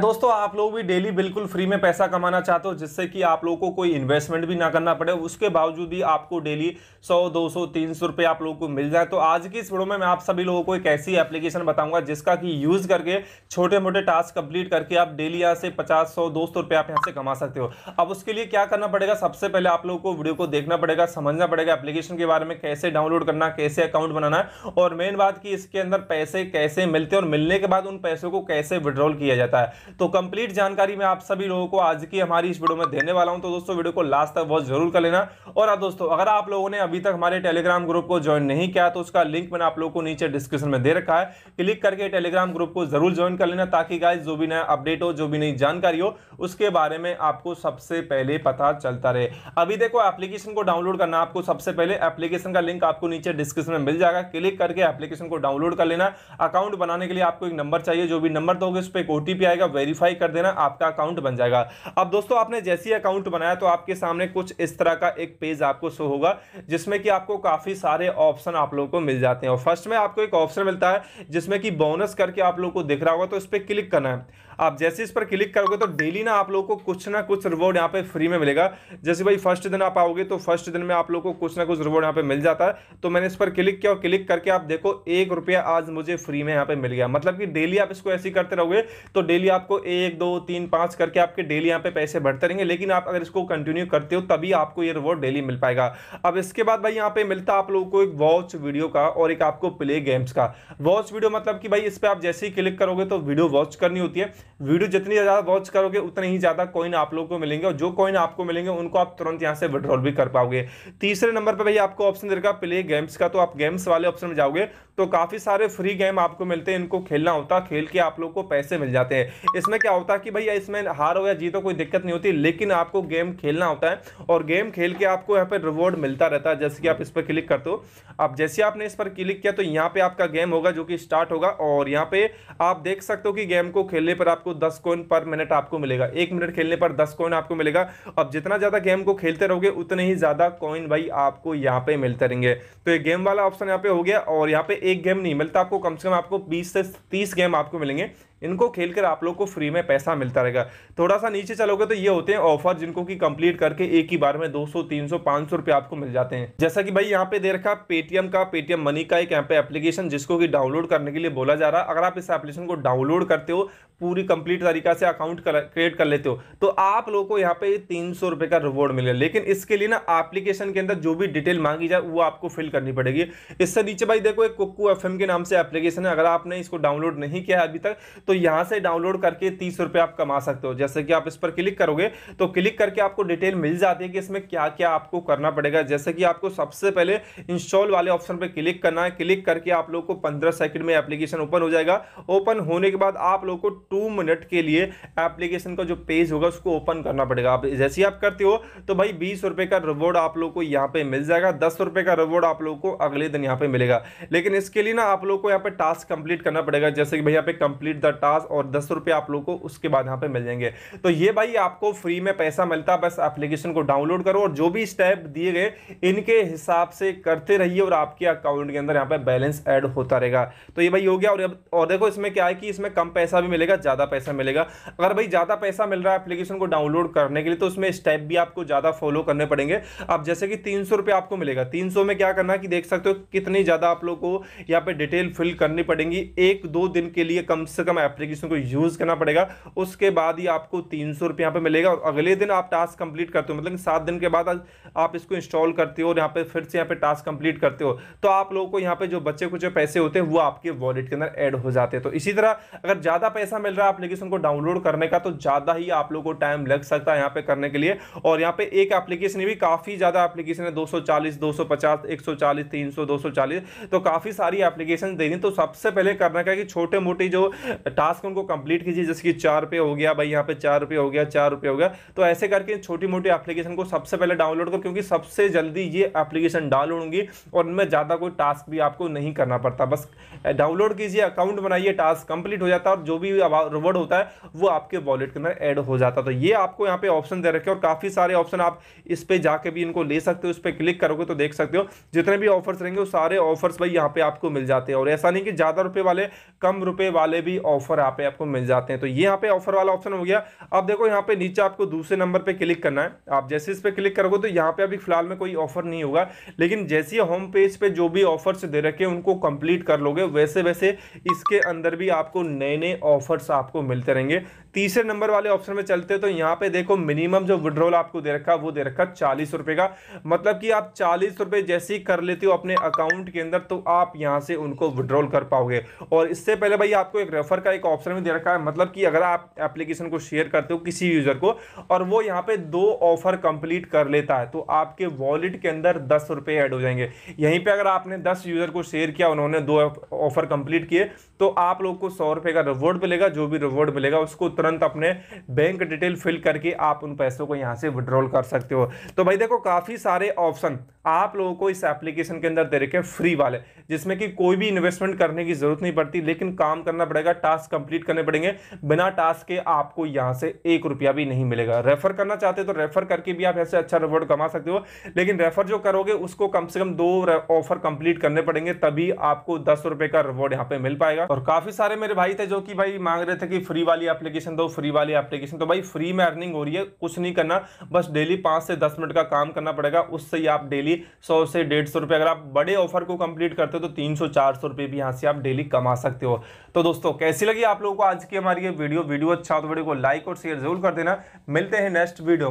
दोस्तों आप लोग भी डेली बिल्कुल फ्री में पैसा कमाना चाहते हो जिससे कि आप लोगों को कोई इन्वेस्टमेंट भी ना करना पड़े उसके बावजूद भी आपको डेली 100, 200, 300 रुपए आप लोगों को मिल जाए तो आज की इस वीडियो में मैं आप सभी लोगों को एक ऐसी एप्लीकेशन बताऊंगा जिसका कि यूज़ करके छोटे मोटे टास्क कंप्लीट करके आप डेली यहाँ से पचास सौ दो सौ आप यहाँ से कमा सकते हो अब उसके लिए क्या करना पड़ेगा सबसे पहले आप लोगों को वीडियो को देखना पड़ेगा समझना पड़ेगा एप्लीकेशन के बारे में कैसे डाउनलोड करना कैसे अकाउंट बनाना और मेन बात की इसके अंदर पैसे कैसे मिलते हैं और मिलने के बाद उन पैसों को कैसे विड्रॉल किया जाता है तो कंप्लीट जानकारी मैं आप सभी लोगों को आज की हमारी इस वीडियो में देने वाला हूं तो दोस्तों वीडियो को लास्ट तक बहुत जरूर कर लेना और आप दोस्तों अगर आप लोगों ने अभी तक हमारे टेलीग्राम ग्रुप को ज्वाइन नहीं किया तो उसका लिंक मैंने आप लोगों को नीचे डिस्क्रिप्शन में दे रखा है क्लिक करके टेलीग्राम ग्रुप को जरूर ज्वाइन कर लेना ताकि गाइज जो भी नया अपडेट हो जो भी नई जानकारी हो उसके बारे में आपको सबसे पहले पता चलता रहे अभी देखो एप्लीकेशन को डाउनलोड करना आपको सबसे पहले एप्लीकेशन का लिंक आपको नीचे डिस्क्रिप्शन में मिल जाएगा क्लिक करके एप्लीकेशन को डाउनलोड कर लेना अकाउंट बनाने के लिए आपको एक नंबर चाहिए जो भी नंबर दोगे उस पर एक ओटीपी आएगा वेरीफाई कर देना आपका अकाउंट बन जाएगा अब दोस्तों आपने जैसे ही अकाउंट बनाया तो आपके सामने कुछ इस तरह का एक पेज आपको शो होगा जिसमें कि आपको काफ़ी सारे ऑप्शन आप लोगों को मिल जाते हैं और फर्स्ट में आपको एक ऑप्शन मिलता है जिसमें कि बोनस करके आप लोग को दिख रहा होगा तो इस पर क्लिक करना है आप जैसे इस पर क्लिक करोगे तो डेली ना आप लोग को कुछ ना कुछ रिवॉर्ड यहाँ पे फ्री में मिलेगा जैसे भाई फर्स्ट दिन आप आओगे तो फर्स्ट दिन में आप लोग को कुछ ना कुछ रिवॉर्ड यहाँ पे मिल जाता है तो मैंने इस पर क्लिक किया और क्लिक करके आप देखो एक रुपया आज मुझे फ्री में यहाँ पे मिल गया मतलब कि डेली आप इसको ऐसे करते रहोगे तो डेली आपको एक दो तीन पाँच करके आपके डेली यहाँ पे पैसे बढ़ते रहेंगे लेकिन आप अगर इसको कंटिन्यू करते हो तभी आपको ये रिवॉर्ड डेली मिल पाएगा अब इसके बाद भाई यहाँ पे मिलता आप लोगों को एक वॉच वीडियो का और एक आपको प्ले गेम्स का वॉच वीडियो मतलब कि भाई इस पर आप जैसे ही क्लिक करोगे तो वीडियो वॉच करनी होती है वीडियो जितनी ज़्यादा वॉच करोगे उतने ही ज़्यादा कॉइन आप लोगों को मिलेंगे और जो कॉइन आपको मिलेंगे उनको आप तुरंत यहाँ से विड्रॉल भी कर पाओगे तीसरे नंबर पर भैया आपको ऑप्शन देगा प्ले गेम्स का तो आप गेम्स वाले ऑप्शन में जाओगे तो काफ़ी सारे फ्री गेम आपको मिलते हैं इनको खेलना होता खेल के आप लोग को पैसे मिल जाते हैं इसमें क्या होता है कि भैया इसमें हार हो या जीतो कोई दिक्कत नहीं होती लेकिन आपको गेम खेलना होता है और गेम खेल के आपको यहाँ पर रिवॉर्ड मिलता रहता है जैसे कि आप इस पर क्लिक करते हो अब जैसे आपने इस पर क्लिक किया तो यहाँ पर आपका गेम होगा जो कि स्टार्ट होगा और यहाँ पर आप देख सकते हो कि गेम को खेलने पर आपको दस कॉइन पर मिनट आपको मिलेगा एक मिनट खेलने पर दस कॉइन आपको मिलेगा अब जितना ज़्यादा गेम को खेलते रहोगे उतने ही ज़्यादा कॉइन भाई आपको यहाँ पे मिलते रहेंगे तो ये गेम वाला ऑप्शन यहाँ पे हो गया और यहाँ पे एक गेम नहीं मिलता आपको कम से कम आपको बीस से तीस गेम आपको मिलेंगे इनको खेल कर आप लोग को फ्री में पैसा मिलता रहेगा थोड़ा सा नीचे चलोगे तो ये होते हैं ऑफर जिनको कि कंप्लीट करके एक ही बार में 200 300 500 रुपए आपको मिल जाते हैं जैसा कि भाई यहाँ पे दे रखा पेटीएम का पेटीएम मनी का एक यहाँ पे एप्लीकेशन जिसको कि डाउनलोड करने के लिए बोला जा रहा है अगर आप इस एप्लीकेशन को डाउनलोड करते हो पूरी कंप्लीट तरीका से अकाउंट क्रिएट कर लेते हो तो आप लोग को यहाँ पे तीन सौ का रिवॉर्ड मिलेगा लेकिन इसके लिए ना एप्लीकेशन के अंदर जो भी डिटेल मांगी जाए वो आपको फिल करनी पड़ेगी इससे नीचे भाई देखो एक कुकू एफ के नाम से एप्लीकेशन है अगर आपने इसको डाउनलोड नहीं किया अभी तक तो तो यहां से डाउनलोड करके तीस रुपए आप कमा सकते हो जैसे कि आप इस पर क्लिक करोगे तो क्लिक करके आपको डिटेल मिल जाती है कि इसमें क्या क्या आपको करना पड़ेगा जैसे कि आपको सबसे पहले इंस्टॉल वाले ऑप्शन पर क्लिक करना है क्लिक करके आप लोग को पंद्रह सेकेंड में एप्लीकेशन ओपन हो जाएगा ओपन होने के बाद आप लोग को टू मिनट के लिए एप्लीकेशन का जो पेज होगा उसको ओपन करना पड़ेगा आप जैसे ही आप करते हो तो भाई बीस रुपए का रिवॉर्ड आप लोग को यहाँ पे मिल जाएगा दस रुपए का रिवॉर्ड आप लोग को अगले दिन यहाँ पे मिलेगा लेकिन इसके लिए ना आप लोग को यहाँ पे टास्क कंप्लीट करना पड़ेगा जैसे कि भाई यहाँ पे कंप्लीट द पचास और दस रुपये आप लोग को उसके बाद यहाँ पे मिल जाएंगे तो ये भाई आपको फ्री में पैसा मिलता बस एप्लीकेशन को डाउनलोड करो और जो भी स्टेप दिए गए इनके हिसाब से करते रहिए और आपके अकाउंट के अंदर यहाँ पर बैलेंस एड होता रहेगा तो ये भाई हो गया और और देखो इसमें क्या है कि इसमें कम पैसा भी मिलेगा ज़्यादा पैसा मिलेगा अगर भाई ज़्यादा पैसा मिल रहा है एप्लीकेशन को डाउनलोड करने के लिए तो उसमें स्टेप भी आपको ज़्यादा फॉलो करने पड़ेंगे अब जैसे कि तीन सौ रुपये आपको मिलेगा तीन सौ में क्या करना कि देख सकते हो कितनी ज़्यादा आप लोग को यहाँ पर डिटेल फिल करनी पड़ेंगी एक दो दिन के लिए कम से कम एप्लीकेशन को यूज़ करना पड़ेगा उसके बाद ही आपको तीन सौ रुपये यहाँ पर मिलेगा और अगले दिन आप टास्क कंप्लीट करते हो मतलब सात दिन के बाद आप इसको इंस्टॉल करते हो और यहाँ पर फिर से यहाँ पर टास्क कंप्लीट करते हो तो आप लोगों को यहाँ पर जो बच्चे कुछ पैसे होते हैं वो आपके वॉलेट के अंदर एड हो जाते हैं तो इसी तरह अगर ज़्यादा पैसा मिल रहा है एप्लीकेशन को डाउनलोड करने का तो ज़्यादा ही आप लोग को टाइम लग सकता है यहाँ पे करने के लिए और यहाँ पे एक एप्लीकेशन भी काफ़ी ज़्यादा एप्लीकेशन है दो सौ चालीस 300, 240 तो काफ़ी सारी एप्लीकेशन दे तो सबसे पहले करना क्या कि छोटे मोटे जो टास्क उनको कंप्लीट कीजिए जैसे कि चार रुपये हो गया भाई यहाँ पे चार रुपये हो गया चार रुपये हो गया तो ऐसे करके छोटी मोटी एप्लीकेशन को सबसे पहले डाउनलोड करो क्योंकि सबसे जल्दी ये एप्लीकेशन डाउनलोड होंगी और उनमें ज़्यादा कोई टास्क भी आपको नहीं करना पड़ता बस डाउनलोड कीजिए अकाउंट बनाइए टास्क कंप्लीट हो जाता है और जो भी रिवॉर्ड होता है वो आपके वॉलेट के अंदर एड हो जाता है तो ये आपको यहाँ पे ऑप्शन दे रखे और काफ़ी सारे ऑप्शन आप इस पर जाके भी इनको ले सकते हो इस पर क्लिक करोगे तो देख सकते हो जितने भी ऑफर्स रहेंगे वो सारे ऑफर्स भाई यहाँ पे आपको मिल जाते हैं और ऐसा नहीं कि ज़्यादा रुपये वाले कम रुपये वाले भी ऑफर ऑफर यहाँ पे आपको मिल जाते हैं तो ये यहाँ पे ऑफर वाला ऑप्शन हो गया अब देखो यहाँ पे नीचे आपको दूसरे नंबर पे क्लिक करना है आप जैसे इस पर क्लिक करोगे तो यहाँ पे अभी फिलहाल में कोई ऑफर नहीं होगा लेकिन जैसे ही होम पेज पे जो भी ऑफर्स दे रखे हैं उनको कंप्लीट कर लोगे वैसे वैसे इसके अंदर भी आपको नए नए ऑफर्स आपको मिलते रहेंगे तीसरे नंबर वाले ऑप्शन में चलते हैं तो यहाँ पे देखो मिनिमम जो विड्रॉल आपको दे रखा है वो दे रखा है चालीस रुपये का मतलब कि आप चालीस रुपये जैसे ही कर लेते हो अपने अकाउंट के अंदर तो आप यहाँ से उनको विड्रॉल कर पाओगे और इससे पहले भाई आपको एक रेफर का का एक ऑप्शन भी दे रखा है मतलब कि अगर आप एप्लीकेशन को शेयर करते हो किसी यूज़र को और वो यहाँ पे दो ऑफर कंप्लीट कर लेता है तो आपके वॉलेट के अंदर दस रुपये ऐड हो जाएंगे यहीं पे अगर आपने दस यूज़र को शेयर किया उन्होंने दो ऑफर कंप्लीट किए तो आप लोग को सौ रुपये का रिवॉर्ड मिलेगा जो भी रिवॉर्ड मिलेगा उसको तुरंत अपने बैंक डिटेल फिल करके आप उन पैसों को यहाँ से विड्रॉल कर सकते हो तो भाई देखो काफ़ी सारे ऑप्शन आप लोगों को इस एप्लीकेशन के अंदर दे रखे फ्री वाले जिसमें कि कोई भी इन्वेस्टमेंट करने की जरूरत नहीं पड़ती लेकिन काम करना पड़ेगा टास्क टास्क कंप्लीट करने पड़ेंगे बिना टास्क के आपको यहां से एक रुपया भी नहीं मिलेगा रेफर करना चाहते हो तो रेफर करके भी आप ऐसे अच्छा रिवॉर्ड कमा सकते हो लेकिन रेफर जो करोगे उसको कम से कम दो ऑफर कंप्लीट करने पड़ेंगे तभी आपको दस रुपए का रिवॉर्ड यहाँ पे मिल पाएगा और काफी सारे मेरे भाई थे जो कि भाई मांग रहे थे कि फ्री वाली एप्लीकेशन दो फ्री वाली एप्लीकेशन तो भाई फ्री में अर्निंग हो रही है कुछ नहीं करना बस डेली पांच से दस मिनट का काम करना पड़ेगा उससे ही आप डेली सौ से डेढ़ सौ अगर आप बड़े ऑफर को कंप्लीट करते हो तो तीन सौ चार भी यहां से आप डेली कमा सकते हो तो दोस्तों कैसी लगी आप लोगों को आज की हमारी ये वीडियो वीडियो अच्छा हो तो वीडियो को लाइक और शेयर जरूर कर देना मिलते हैं नेक्स्ट वीडियो में